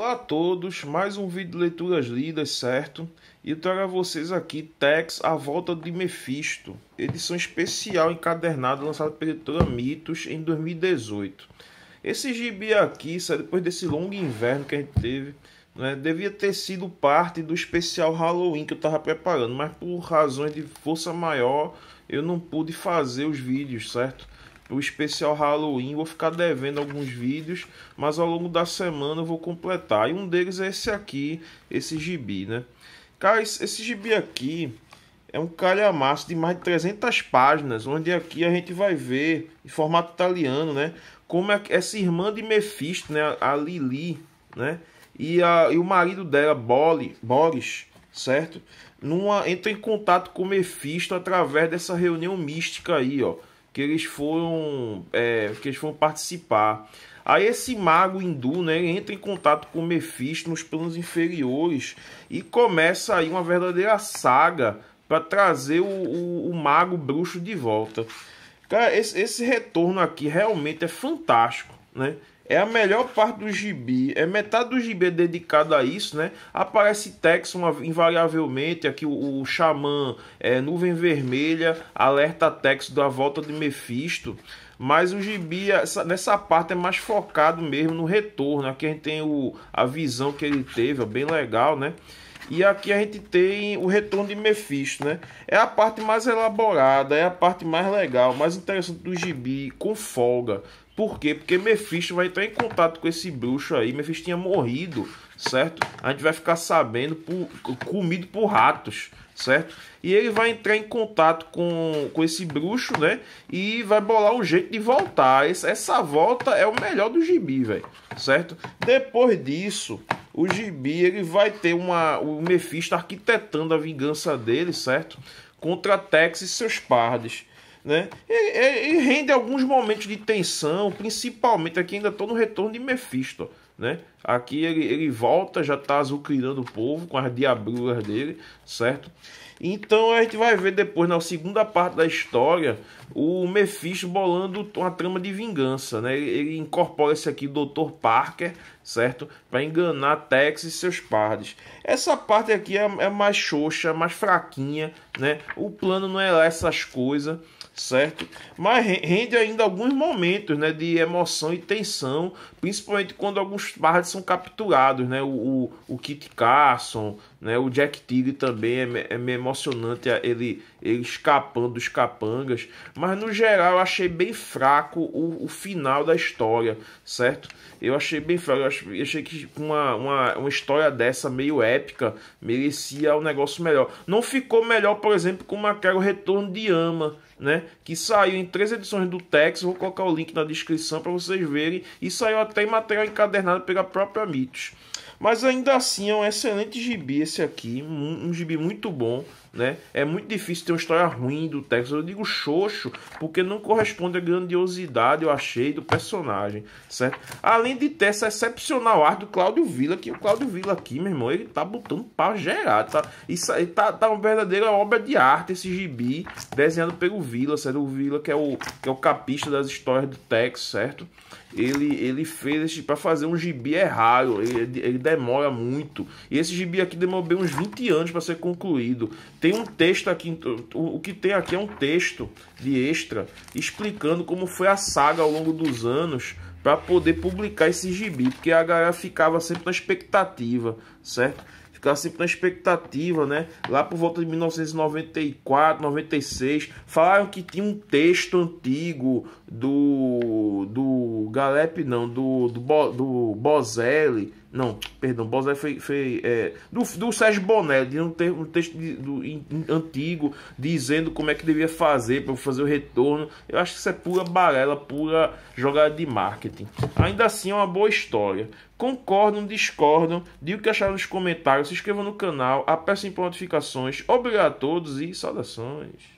Olá a todos, mais um vídeo de leituras lidas, certo? E eu trago a vocês aqui Tex, A Volta de Mefisto, edição especial encadernada lançada pela editora Mitos em 2018. Esse gibi aqui, sabe, é depois desse longo inverno que a gente teve, né, devia ter sido parte do especial Halloween que eu estava preparando, mas por razões de força maior eu não pude fazer os vídeos, certo? o especial Halloween. Vou ficar devendo alguns vídeos, mas ao longo da semana eu vou completar. E um deles é esse aqui, esse gibi, né? Cara, esse gibi aqui é um calhamaço de mais de 300 páginas, onde aqui a gente vai ver, em formato italiano, né? Como é essa irmã de Mephisto, né? A Lili, né? E, a, e o marido dela, Boli, Boris, certo? Numa, entra em contato com Mephisto através dessa reunião mística aí, ó que eles foram, é, que eles foram participar. Aí esse mago hindu né, entra em contato com o Mephisto nos planos inferiores e começa aí uma verdadeira saga para trazer o, o, o, mago bruxo de volta. Cara, esse, esse retorno aqui realmente é fantástico né? É a melhor parte do gibi, é metade do gibi é dedicado a isso, né? Aparece Tex uma, invariavelmente, aqui o, o Xamã, é, Nuvem Vermelha, alerta Tex da volta de Mephisto. Mas o gibi, essa, nessa parte, é mais focado mesmo no retorno. Aqui a gente tem o, a visão que ele teve, ó, bem legal, né? E aqui a gente tem o retorno de Mephisto, né? É a parte mais elaborada, é a parte mais legal, mais interessante do gibi, com folga, por quê? Porque Mephisto vai entrar em contato com esse bruxo aí. Mephisto tinha morrido, certo? A gente vai ficar sabendo, por, comido por ratos, certo? E ele vai entrar em contato com, com esse bruxo, né? E vai bolar um jeito de voltar. Essa, essa volta é o melhor do gibi, velho, certo? Depois disso, o gibi ele vai ter uma, o Mephisto arquitetando a vingança dele, certo? Contra Tex e seus pardes né? E, e, e rende alguns momentos de tensão, principalmente aqui ainda estou no retorno de Mephisto né? Aqui ele, ele volta, já está azucrinando o povo com as diabruras dele, certo? Então a gente vai ver depois, na segunda parte da história, o Mephisto bolando uma trama de vingança, né? Ele, ele incorpora esse aqui, Dr. Parker, certo? Para enganar Tex e seus pardes. Essa parte aqui é, é mais xoxa, mais fraquinha, né? O plano não é lá essas coisas, certo? Mas rende ainda alguns momentos, né? De emoção e tensão, principalmente quando alguns os Barrett são capturados, né? O, o, o Kit Carson, né? O Jack Tigre também é, é meio emocionante é ele, ele escapando dos capangas. Mas no geral eu achei bem fraco o, o final da história, certo? Eu achei bem fraco. Eu achei, achei que uma, uma, uma história dessa meio épica merecia um negócio melhor. Não ficou melhor, por exemplo, como aquele retorno de Ama né? Que saiu em três edições do Tex. Vou colocar o link na descrição para vocês verem. E saiu até em material encadernado pela própria Mitos. Mas ainda assim é um excelente gibi esse aqui, um, um gibi muito bom, né? É muito difícil ter uma história ruim do Texas. Eu digo xoxo porque não corresponde à grandiosidade, eu achei, do personagem, certo? Além de ter essa excepcional arte do Cláudio Villa, que o Cláudio Villa aqui, meu irmão, ele tá botando pra gerar, tá? Isso aí tá, tá uma verdadeira obra de arte, esse gibi, desenhado pelo Villa, certo? O Villa que é o, que é o capista das histórias do Texas, certo? Ele, ele fez para fazer um gibi errado, é ele, ele demora muito. E esse gibi aqui demorou uns 20 anos para ser concluído. Tem um texto aqui, o que tem aqui é um texto de extra explicando como foi a saga ao longo dos anos para poder publicar esse gibi, porque a galera ficava sempre na expectativa, certo? Ficava sempre na expectativa, né? Lá por volta de 1994, 96, falaram que tinha um texto antigo do do Galep não, do, do, Bo, do Bozelli, não, perdão, Bozelli foi, foi é, do, do Sérgio Bonelli, de um, ter, um texto de, do, in, antigo dizendo como é que devia fazer para fazer o retorno. Eu acho que isso é pura balela, pura jogada de marketing. Ainda assim é uma boa história. Concordam, discordam, diga o que acharam nos comentários, se inscrevam no canal, apertem por notificações. Obrigado a todos e saudações.